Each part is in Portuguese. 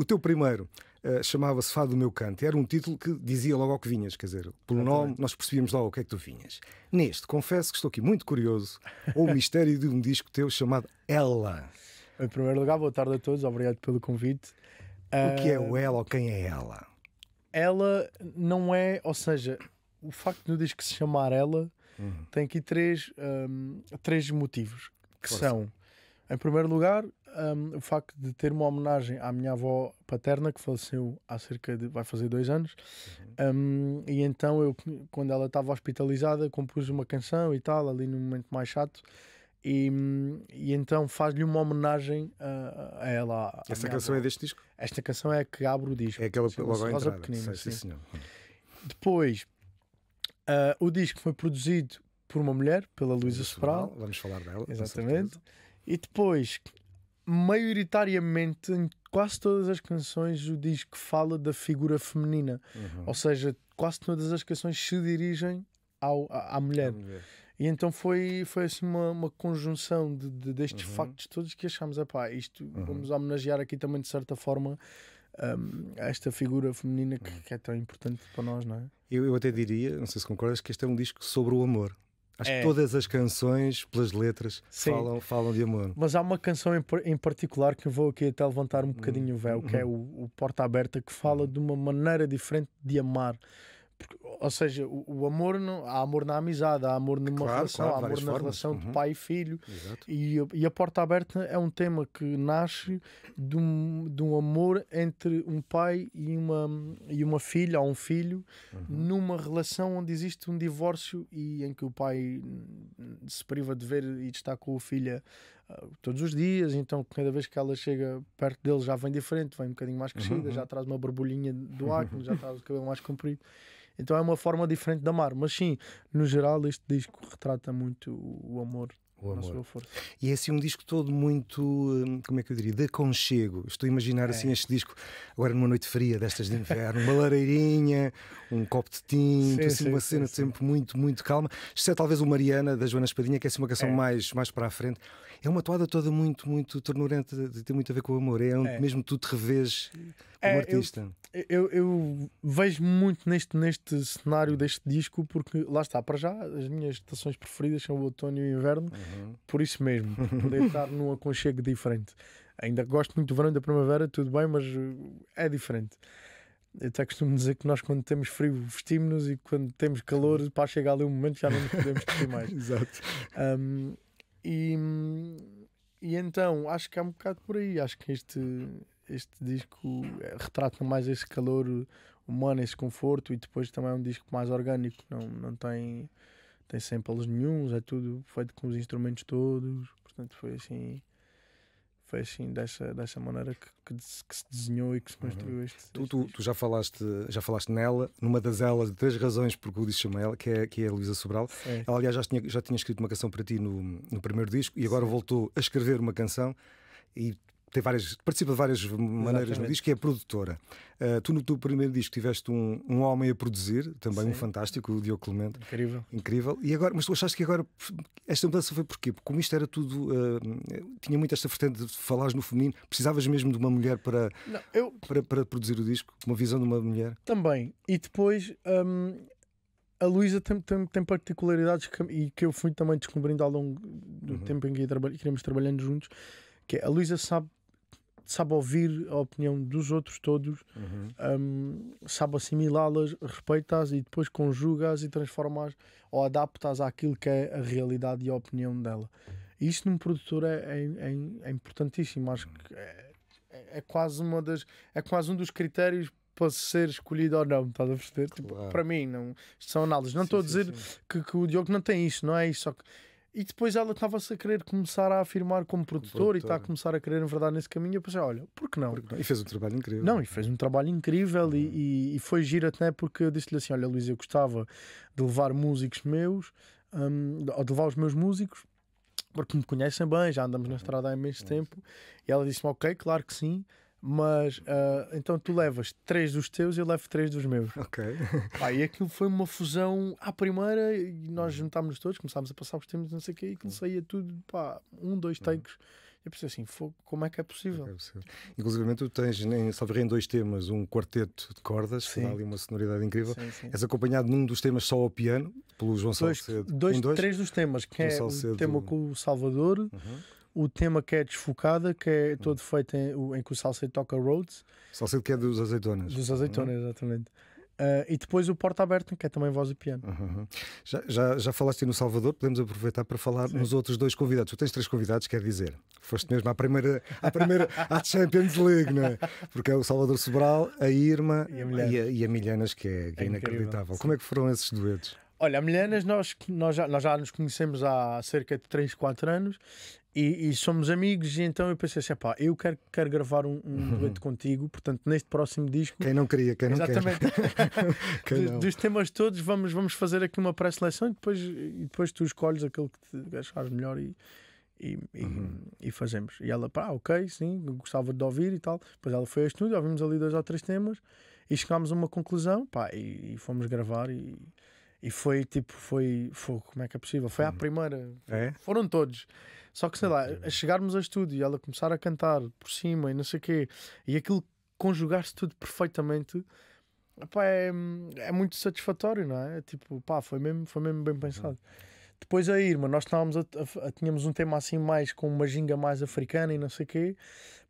O teu primeiro uh, chamava-se Fado do Meu Canto. Era um título que dizia logo ao que vinhas, quer dizer, pelo nome nós percebíamos logo o que é que tu vinhas. Neste, confesso que estou aqui muito curioso, o mistério de um disco teu chamado Ela. Em primeiro lugar, boa tarde a todos, obrigado pelo convite. O que é ah, o ela ou quem é ela? Ela não é, ou seja, o facto de o disco se chamar ela uhum. tem aqui três, um, ah, três motivos que Força. são, em primeiro lugar, um, o facto de ter uma homenagem à minha avó paterna que faleceu há cerca de vai fazer dois anos uhum. um, e então eu quando ela estava hospitalizada compus uma canção e tal ali num momento mais chato e, e então faz-lhe uma homenagem a, a ela. A esta canção é avó. é deste disco? Esta canção é que abre o disco. É aquela logo à entrada. Pequenina, sim, sim. Depois, uh, o disco foi produzido por uma mulher, pela Luísa Sobral. Vamos falar dela. Exatamente. E depois maioritariamente em quase todas as canções o disco fala da figura feminina. Uhum. Ou seja, quase todas as canções se dirigem ao, à, à mulher. mulher. E então foi, foi assim uma, uma conjunção de, de destes uhum. factos todos que achámos, epá, isto uhum. vamos homenagear aqui também de certa forma um, esta figura feminina que, uhum. que, é tão importante para nós, não é? Eu, eu até diria, não sei se concordas, que este é um disco sobre o amor. Acho é. que todas as canções, pelas letras, falam, falam de amor. Mas há uma canção em, em, particular que eu vou aqui até levantar um bocadinho o véu, que é uhum. o, o Porta Aberta, que fala uhum. de uma maneira diferente de amar ou seja, o, o, amor, não há amor na amizade, há amor numa claro, relação, claro, há amor na formas. relação uhum. de pai e filho. E, e, a Porta Aberta é um tema que nasce de um, de um amor entre um pai e uma, e uma filha, ou um filho, uhum. numa relação onde existe um divórcio e em que o pai se priva de ver e de estar com a filha ah, todos os dias, então cada vez que ela chega perto dele já vem diferente, vem um bocadinho mais crescida, uhum. já uhum. traz uma borbulhinha do acne, já traz o cabelo mais comprido. Então é uma forma diferente de amar. Mas sim, no geral, este disco retrata muito o amor o amor. E é assim um disco todo muito, hum, como é que eu diria, de aconchego. Estou a imaginar é. assim este disco, agora numa noite fria destas de inverno, uma lareirinha, um copo de tinto, sim, assim, sim, uma cena sim, sempre muito, muito calma. é talvez o Mariana, da Joana Espadinha, que é assim uma canção é. mais, mais para a frente é uma toada toda muito, muito ternurenta, tem muito a ver com o amor. É um, é. mesmo tu te revês como é, artista. Eu, eu, eu, vejo muito neste, neste cenário deste disco, porque lá está, para já, as minhas estações preferidas são o outono e o inverno, uhum. por isso mesmo, poder estar num aconchego diferente. Ainda gosto muito do verão e da primavera, tudo bem, mas uh, é diferente. Eu até costumo dizer que nós, quando temos frio, vestimos-nos e quando temos calor, uhum. para chegar ali um momento já não nos podemos vestir mais. Exato. Um, e, e então acho que há é um bocado por aí. Acho que este, este disco eh, retrata mais esse calor humano, esse conforto, e depois também é um disco mais orgânico, não, não tem, tem samples nenhums, é tudo feito com os instrumentos todos, portanto foi assim foi assim dessa, dessa maneira que, que, que se desenhou e que se uhum. construiu uhum. este, tu, este tu, tu, já falaste já falaste nela, numa das elas, de três razões porque o disco chama ela, que é, que é a Luísa Sobral. É. Ela, aliás, já tinha, já tinha escrito uma canção para ti no, no primeiro disco e agora Sim. voltou a escrever uma canção e tem várias, participa de várias maneiras Exatamente. no disco, é produtora. Uh, tu no teu primeiro disco tiveste um, um homem a produzir, também Sim. um fantástico, o Diogo Clemente. Incrível. Incrível. E agora, mas tu achaste que agora esta mudança foi porquê? Porque como isto era tudo, uh, tinha muito esta vertente de falares no feminino, precisavas mesmo de uma mulher para, Não, eu... para, para, produzir o disco, uma visão de uma mulher? Também. E depois. Um, a Luísa tem, tem, tem, particularidades que, e que eu fui também descobrindo ao longo do uhum. tempo em que, trabalho, que iremos trabalhando juntos, que é, a Luísa sabe sabe ouvir a opinião dos outros todos, uhum. um, sabe assimilá-las, respeita-as e depois conjuga-as e transforma-as ou adapta-as àquilo que é a realidade e a opinião dela. E isso num produtor é, é, é, é importantíssimo, acho uhum. que é, é, é, quase uma das, é quase um dos critérios para ser escolhido ou não, estás a perceber? Tipo, claro. Tipo, para mim, não, são análises. Não estou a dizer sim, sim. Que, que, o Diogo não tem isso, não é isso, só que e depois ela estava-se a querer começar a afirmar como produtora, produtor. e está a começar a querer na verdade nesse caminho. Eu pensei, olha, por que não? Porque, e fez um trabalho incrível. Não, e fez um trabalho incrível e, uhum. e, foi gira até porque eu disse-lhe assim: olha, Luís, eu gostava de levar músicos meus, um, ou de levar os meus músicos, porque me conhecem bem, já andamos na uhum. estrada há imenso uhum. tempo. E ela disse-me, ok, claro que sim. Mas uh, então tu levas três dos teus e eu levo três dos meus. Ok. Pá, e aquilo foi uma fusão à primeira e nós uhum. juntámos-nos todos, começámos a passar os temas, não sei o quê, e aquilo uhum. saía tudo, pá, um, dois uhum. takes. Eu pensei assim, como é que é possível? É, é, possível. Inclusive, tu tens, em, salvo em dois temas, um quarteto de cordas, sim. que dá ali uma sonoridade incrível. Sim, sim. És acompanhado num dos temas só ao piano, pelo João dois, Salcedo. Dois, um, dois, três dos temas, que é Salcedo. o tema com o Salvador, uhum o tema que é desfocada, que é uhum. todo feito em, em que o Salcedo toca Rhodes. Salcedo que é dos azeitonas. Dos azeitonas, uhum. exatamente. Uh, e depois o Porta Aberto, que é também voz e piano. Uhum. uhum. Já, já, já falaste no Salvador, podemos aproveitar para falar Sim. nos outros dois convidados. Tu tens três convidados, quer dizer, foste mesmo à primeira, à primeira à Champions League, não é? Porque é o Salvador Sobral, a Irma e a, Milhanas, e a, e a Milhanas que é, que é, é inacreditável. Como é que foram esses duetos? Olha, a Milhanas, nós, nós, já, nós já nos conhecemos há cerca de 3, 4 anos. E, e, somos amigos, e então eu pensei assim: pá, eu quero, quero gravar um, um uhum. dueto contigo, portanto, neste próximo disco. Quem não queria, quem não Exatamente. dos, dos temas todos, vamos, vamos fazer aqui uma pré-seleção e depois, e depois tu escolhes aquele que te achares melhor e, e, uhum. e, fazemos. E ela, pá, ok, sim, gostava de ouvir e tal. Depois ela foi a estúdio, ouvimos ali dois ou três temas e chegámos a uma conclusão, pá, e, e fomos gravar e e foi tipo, foi, foi como é que é possível? Foi à hum. primeira, é? foram todos. Só que sei lá, a chegarmos ao estúdio e ela começar a cantar por cima e não sei o quê, e aquilo conjugar-se tudo perfeitamente, é, é muito satisfatório, não é? Tipo, pá, foi mesmo, foi mesmo bem uhum. pensado. Depois a Irma, nós estávamos a, a, a, tínhamos um tema assim mais com uma ginga mais africana e não sei o quê.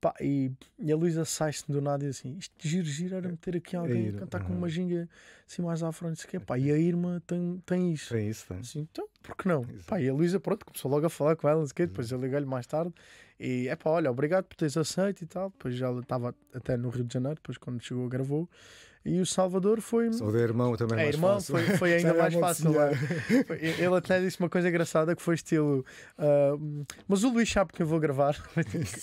Pá, e, e, a Luísa sai-se do nada e assim: Isto giro, giro era meter aqui é alguém a cantar uhum. com uma ginga assim mais à frente. Assim, pá, e a Irma tem, tem isso. Tem isso, tem. Assim, então, por que não? Pá, e a Luísa, pronto, começou logo a falar com ela, não Depois eu liguei-lhe mais tarde e é pá, olha, obrigado por teres aceito e tal. Depois já ela estava até no Rio de Janeiro, depois quando chegou, gravou. E o Salvador foi. Salvador é irmão também é, mais irmão, fácil. Foi, foi ainda é mais fácil. É? Ele até disse uma coisa engraçada que foi estilo. Uh, mas o Luís sabe que eu vou gravar.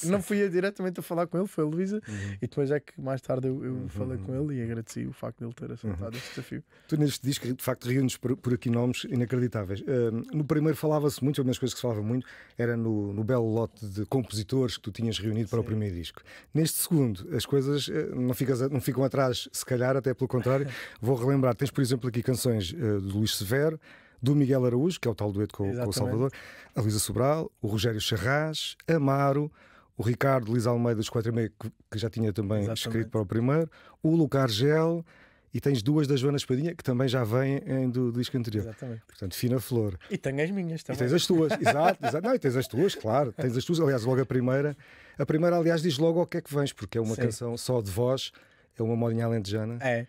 Não fui eu diretamente a falar com ele, foi a Luísa. Uhum. E depois é que mais tarde eu, eu uhum. falei uhum. com ele e agradeci o facto de ele ter aceitado uhum. este desafio. Tu neste disco, de facto, reúnes por, por aqui nomes inacreditáveis. Uh, no primeiro falava-se muito, uma das coisas que se falava muito era no, no belo lote de compositores que tu tinhas reunido Sim. para o primeiro disco. Neste segundo, as coisas ah, não, ficas, não ficam atrás, se calhar até pelo contrário. Vou relembrar, tens por exemplo aqui canções uh, do Luís Severo, do Miguel Araújo, que é o tal dueto com, com o Salvador, a Luísa Sobral, o Rogério Charras, Amaro, o Ricardo Liz Almeida dos 4 e meio, que já tinha também Exatamente. escrito para o primeiro, o Lucar Gel e tens duas da Joana Espadinha que também já vêm em, eh, do, do, disco anterior. Exatamente. Portanto, fina flor. E tens as minhas também. E tens as tuas, exato, exato. Não, e tens as tuas, claro. Tens as tuas, aliás, logo a primeira. A primeira, aliás, diz logo o que é que vens, porque é uma Sim. canção só de voz é uma modinha alentejana. É.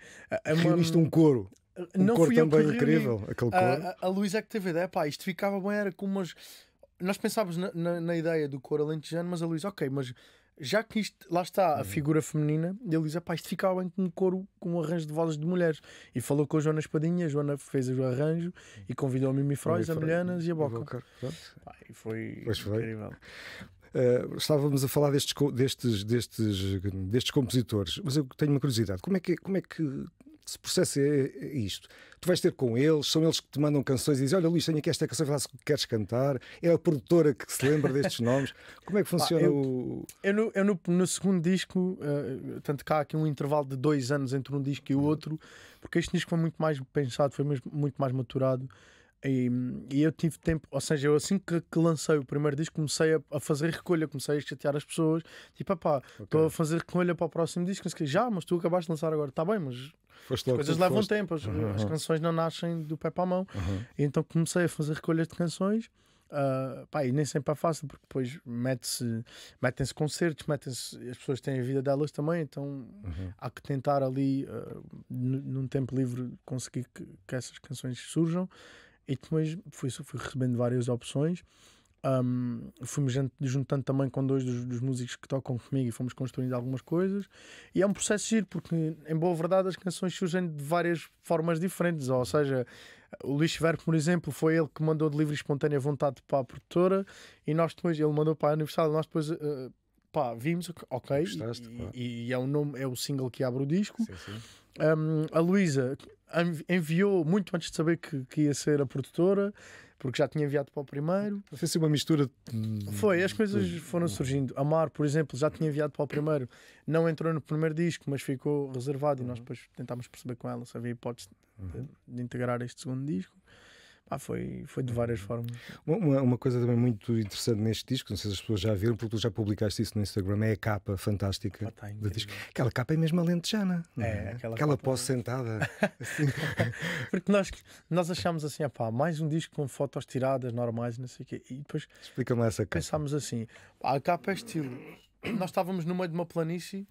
Reuniste um couro. Um não também incrível, aquele coro. A, a Luísa é que teve ideia, pá, isto ficava bem, era com umas. Nós pensávamos na, na, na ideia do coro alentejano, mas a Luísa, ok, mas já que isto, lá está a uhum. figura feminina, ele diz: é pá, isto ficava bem com um coro, com um arranjo de vozes de mulheres. E falou com a Joana Espadinha, a Joana fez o arranjo e convidou a Mimi Freud, a Milhanas e a Boca. Boca. Pá, e foi, foi incrível. Uh, estávamos a falar destes, destes, destes, destes compositores, mas eu tenho uma curiosidade: como é que, como é que se processa eh, eh, isto? Tu vais ter com eles, são eles que te mandam canções e dizem: Olha, Luís, tenho aqui esta canção, que queres cantar. É a produtora que se lembra destes nomes. Como é que funciona eu, o. Eu, no, eu no, no segundo disco, uh, tanto cá há aqui um intervalo de dois anos entre um disco e o uhum. outro, porque este disco foi muito mais pensado, foi muito mais maturado. E, e, eu tive tempo, ou seja, eu assim que, que lancei o primeiro disco comecei a, a, fazer recolha, comecei a chatear as pessoas, tipo, pá, estou okay. a fazer recolha para o próximo disco, que já, mas tu acabaste de lançar agora, está bem, mas foste as coisas levam foste... tempo, as, uhum. as, canções não nascem do pé para a mão, uhum. então comecei a fazer recolhas de canções. Uh, pá, e nem sempre é fácil, porque depois mete-se, metem-se concertos, metem-se, as pessoas têm a vida delas também, então uhum. há que tentar ali, uh, num tempo livre, conseguir que, que essas canções surjam. E depois fui, fui recebendo várias opções. Um, fomos juntando também com dois dos, dos, músicos que tocam comigo e fomos construindo algumas coisas. E é um processo giro, porque em boa verdade as canções surgem de várias formas diferentes. Ou seja, o Luís Verco, por exemplo, foi ele que mandou de livre espontânea vontade para a produtora e nós depois, ele mandou para a Universal, nós depois. Uh, pá, vimos, ok, Gostaste, e, e, é, o nome, é o single que abre o disco. Sim, sim um, a Luísa enviou muito antes de saber que, que, ia ser a produtora, porque já tinha enviado para o primeiro. Foi assim uma mistura. De... Foi, as coisas foram surgindo. A Mar, por exemplo, já tinha enviado para o primeiro, não entrou no primeiro disco, mas ficou reservado e nós uhum. depois tentámos perceber com ela se havia hipótese de, uhum. de integrar este segundo disco. Pá, foi, foi de várias uhum. formas. Uma, uma, coisa também muito interessante neste disco, não sei se as pessoas já viram, porque tu já publicaste isso no Instagram, é a capa fantástica ah, do disco. Aquela capa é mesmo alentejana, é, é? aquela, aquela é? pós sentada. assim. porque nós, nós achámos assim, ah, pá, mais um disco com fotos tiradas normais, não sei o quê, e depois Explica-me essa capa. pensámos assim, a capa é estilo. Nós estávamos no meio de uma planície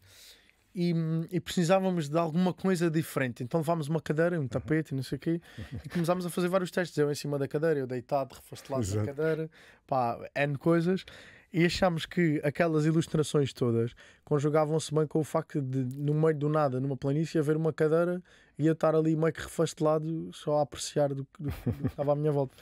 e, e, precisávamos de alguma coisa diferente. Então levámos uma cadeira, um uhum. tapete, não sei o quê, e começámos a fazer vários testes. Eu em cima da cadeira, eu deitado, refastelado na cadeira, pá, N coisas. E achámos que aquelas ilustrações todas conjugavam-se bem com o facto de, no meio do nada, numa planície, haver uma cadeira e eu estar ali meio que refastelado, só a apreciar do, do, do que estava à minha volta.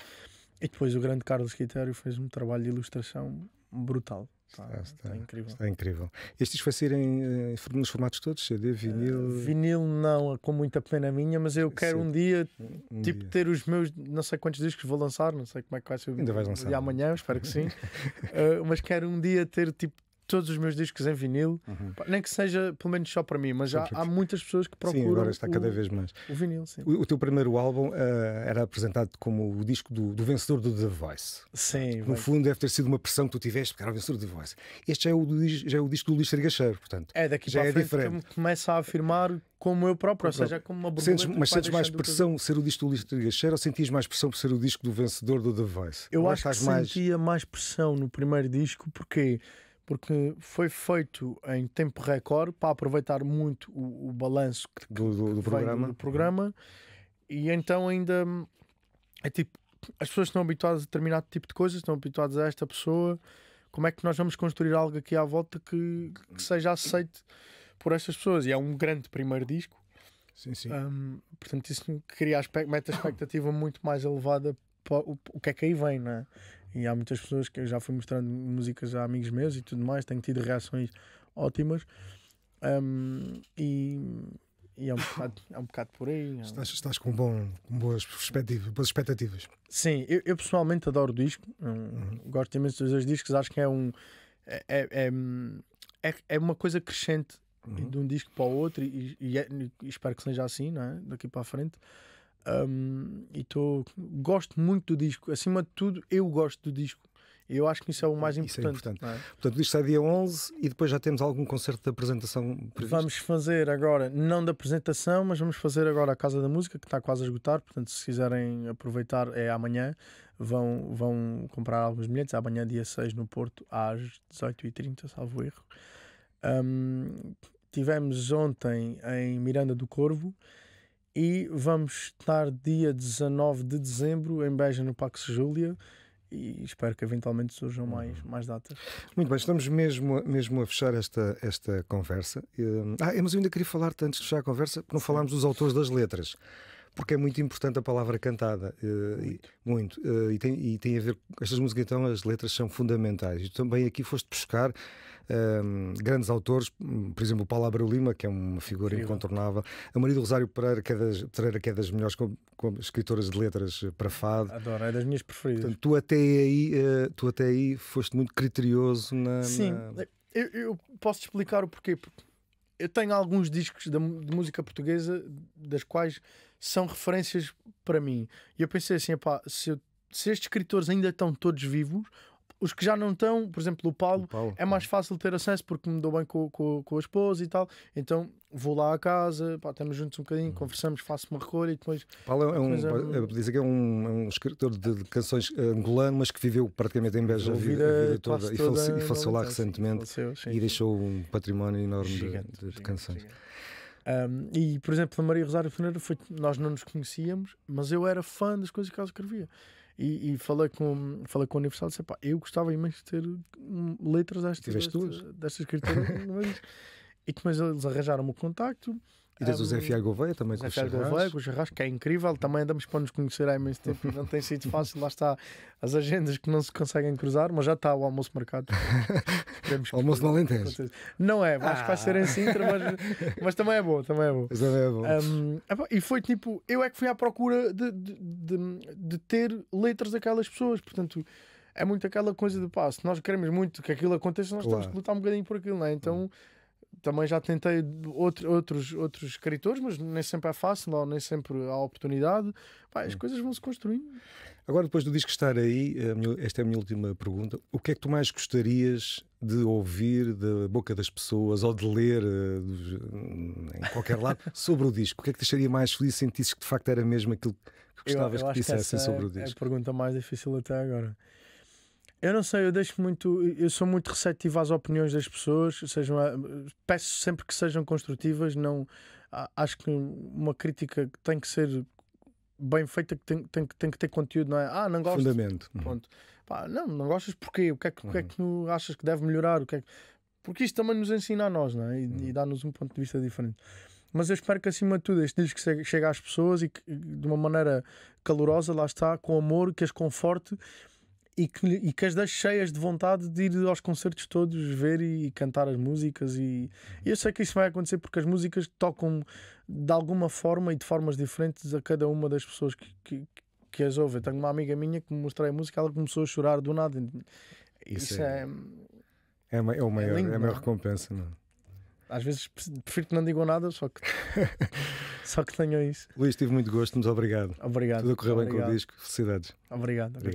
E depois o grande Carlos Quitério fez um trabalho de ilustração brutal. Está, está, está, incrível. Está incrível. Estes foi ser em, eh, nos formatos todos? CD, eh, vinil? Uh, vinil não, é com muita pena minha, mas eu quero Sim. um dia, um tipo, dia. ter os meus, não sei quantos discos vou lançar, não sei como é que vai ser. Ainda vais lançar. De amanhã, espero que sim. uh, mas quero um dia ter, tipo, todos os meus discos em vinil, uhum. nem que seja pelo menos só para mim, mas já há muitas pessoas que procuram. Sim, agora está cada o, vez mais. O vinil, sim. O, o teu primeiro álbum uh, era apresentado como o disco do, do vencedor do The Voice. Sim. No vai. fundo, deve ter sido uma pressão que tu tiveste, porque era o vencedor do The Voice. Este já é o, já é o disco do Luís Trigacheiro, portanto. É, daqui já para é diferente. que começa a afirmar como eu próprio, ou seja, como uma Sentes, mas sentes mais pressão ser o disco do Luís Trigacheiro ou sentias mais pressão por ser o disco do vencedor do The Voice? Eu acho que mais... sentia mais pressão no primeiro disco, porque porque foi feito em tempo recorde para aproveitar muito o, o balanço que, do, do, do, programa. do, programa. E então ainda hum, é tipo, as pessoas estão habituadas a determinado tipo de coisas, estão habituadas a esta pessoa. Como é que nós vamos construir algo aqui à volta que, que seja aceito por estas pessoas? E é um grande primeiro disco. Sim, sim. Um, portanto, isso cria a expect meta expectativa muito mais elevada para o, o que é que aí vem, não é? E há muitas pessoas que eu já fui mostrando músicas a amigos meus e tudo mais, tenho tido reações ótimas. Um, e, e é um bocado, é um bocado por aí. É estás, estás com, bom, com boas, perspectivas, boas expectativas. Sim, eu, eu pessoalmente adoro o disco, é uhum. gosto imenso dos dois discos, acho que é um. É, é, é, é, é uma coisa crescente uhum. de um disco para o outro e, e, e, espero que seja assim, não é? Daqui para a frente. Um, e tô, gosto muito do disco. Acima de tudo, eu gosto do disco. Eu acho que isso é o mais importante. É importante. É? Portanto, isto dia 11 e depois já temos algum concerto de apresentação previsto? Vamos fazer agora, não da apresentação, mas vamos fazer agora a Casa da Música, que está quase a esgotar. Portanto, se quiserem aproveitar, é amanhã. Vão, vão comprar alguns bilhetes. É amanhã, dia 6, no Porto, às 18h30, salvo erro. Um, tivemos ontem em Miranda do Corvo e vamos estar dia 19 de dezembro em Beja, no Pax Júlia. E espero que eventualmente surjam mais, uhum. mais datas. Muito bem, estamos mesmo, mesmo a fechar esta, esta conversa. Hum, ah, mas eu ainda queria falar-te antes de fechar a conversa, porque não falámos dos autores das letras porque é muito importante a palavra cantada. muito. Eh, e, muito. Eh, e, tem, e, tem, a ver com estas músicas, então, as letras são fundamentais. E também aqui foste buscar um, ehm, grandes autores, hum, por exemplo, o Abreu Lima, que é uma figura Sim, incontornável, a Maria do Rosário Pereira, que é das, Pereira, que é das melhores com, com escritoras de letras eh, para fado. Adoro, é das minhas preferidas. Portanto, tu até aí, tu até aí foste muito criterioso na. Sim, na... Eu, eu posso explicar o porquê. Porque eu tenho alguns discos de, de, música portuguesa das quais são referências para mim. E eu pensei assim, epá, se, eu, se estes escritores ainda estão todos vivos, os que já não estão, por exemplo, o Paulo, o Paulo é mais fácil ter acesso porque me dou bem com, com, com a esposa e tal. Então vou lá à casa, pá, estamos juntos um bocadinho, uhum. conversamos, faço uma recolha e depois. Paulo é um, é, dizem que é um, é um escritor de, de canções angolano, mas que viveu praticamente em Beja a vida, a vida toda, e faleceu, e faleceu lá recentemente faleceu, sim, e deixou um património enorme gigante, de, de, de canções. Um, e, por exemplo, a Maria Rosário Ferreira, nós não nos conhecíamos, mas eu era fã das coisas que ela escrevia. E, e, falei, com, falei com a Universal e disse: pá, eu gostava imenso de ter hum, letras destas, destas, destas, destas carteiras. e depois eles arranjaram-me o contacto e tens um, o Zé Fiago Gouveia também com o Fiago Gouveia, com o Gerrasco, que é incrível. Também andamos para nos conhecer há imenso tempo e não tem sido fácil. Lá está as agendas que não se conseguem cruzar, mas já está o almoço marcado. almoço não Alentejo. Não é, acho que vai ser em ah. Sintra, mas, mas também é bom. Também é bom. Também é bom. Um, ah, e foi tipo, eu é que fui à procura de, de, de, de ter letras daquelas pessoas, portanto é muito aquela coisa de pá, se nós queremos muito que aquilo aconteça, nós claro. temos que lutar um bocadinho por aquilo, não é? Então. Hum também já tentei outro, outros, outros escritores, mas nem sempre é fácil, não, nem sempre há oportunidade. as hum. coisas vão se construindo. Agora, depois do disco estar aí, minha, esta é a minha última pergunta. O que é que tu mais gostarias de ouvir da boca das pessoas ou de ler eh, hum, em qualquer lado sobre o disco? O que é que te deixaria mais feliz se sentisses que de facto era mesmo aquilo que gostavas eu, eu que dissessem sobre o disco? É a pergunta mais difícil até agora. Eu não sei, eu deixo muito, eu sou muito receptivo às opiniões das pessoas, sejam, eh, peço sempre que sejam construtivas, não acho que uma crítica tem que ser bem feita, que tem, tem, tem que ter conteúdo, não é? Ah, não gosto. Fundamento. Uhum. Pronto. Pá, não, não gostas porquê? O que é que, uhum. que, é que uhum. achas que deve melhorar? O que é que... Porque isto também nos ensina a nós, não é? E, uhum. e dá-nos um ponto de vista diferente. Mas eu espero que, acima de tudo, este disco chegue às pessoas e que, de uma maneira calorosa, lá está, com amor, que as conforte e que, e que as deixe cheias de vontade de ir aos concertos todos, ver e, e cantar as músicas. E, e, eu sei que isso vai acontecer porque as músicas tocam de alguma forma e de formas diferentes a cada uma das pessoas que, que, que as ouve. Eu tenho uma amiga minha que me mostrei a música, ela começou a chorar do nada. Isso, isso é, é, é, é, o maior, é, lindo, é a maior é? recompensa, não é? às vezes prefiro que não digam nada, só que, só que tenho isso. Luís, tive muito gosto, muito obrigado. Obrigado. Tudo a correr bem com o disco. Felicidades. obrigado. obrigado.